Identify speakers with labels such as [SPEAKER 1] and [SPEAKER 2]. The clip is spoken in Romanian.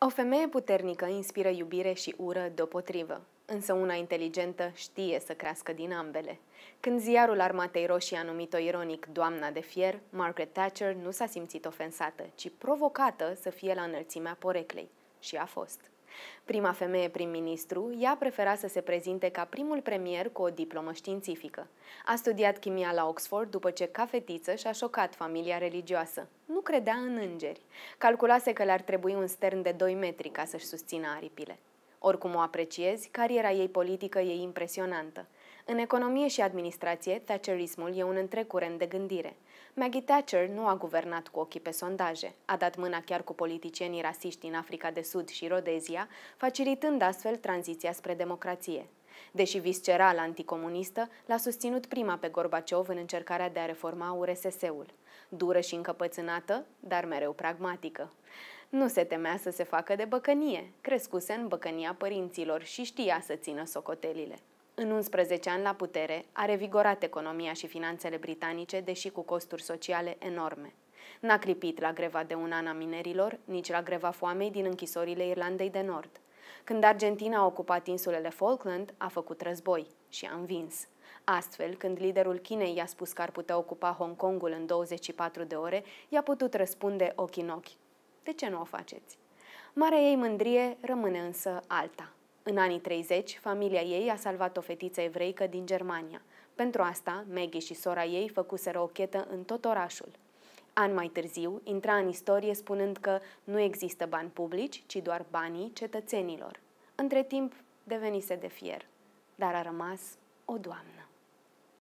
[SPEAKER 1] O femeie puternică inspiră iubire și ură deopotrivă, însă una inteligentă știe să crească din ambele. Când ziarul Armatei Roșii a numit-o ironic Doamna de Fier, Margaret Thatcher nu s-a simțit ofensată, ci provocată să fie la înălțimea poreclei. Și a fost. Prima femeie prim-ministru, ea prefera să se prezinte ca primul premier cu o diplomă științifică. A studiat chimia la Oxford după ce ca fetiță și-a șocat familia religioasă. Nu credea în îngeri. Calculase că le-ar trebui un stern de 2 metri ca să-și susțină aripile. Oricum o apreciezi, cariera ei politică e impresionantă. În economie și administrație, Thatcherismul e un întreg curent de gândire. Maggie Thatcher nu a guvernat cu ochii pe sondaje, a dat mâna chiar cu politicienii rasiști din Africa de Sud și Rodezia, facilitând astfel tranziția spre democrație. Deși visceral anticomunistă, l-a susținut prima pe Gorbaciov în încercarea de a reforma URSS-ul. Dură și încăpățânată, dar mereu pragmatică. Nu se temea să se facă de băcănie, crescuse în băcănia părinților și știa să țină socotelile. În 11 ani la putere, a revigorat economia și finanțele britanice, deși cu costuri sociale enorme. N-a clipit la greva de un an a minerilor, nici la greva foamei din închisorile Irlandei de Nord. Când Argentina a ocupat insulele Falkland, a făcut război și a învins. Astfel, când liderul Chinei i-a spus că ar putea ocupa Hong Kongul în 24 de ore, i-a putut răspunde ochi în ochi. De ce nu o faceți? Marea ei mândrie rămâne însă alta – în anii 30, familia ei a salvat o fetiță evreică din Germania. Pentru asta, Maggie și sora ei făcuseră o chetă în tot orașul. An mai târziu, intra în istorie spunând că nu există bani publici, ci doar banii cetățenilor. Între timp, devenise de fier, dar a rămas o doamnă.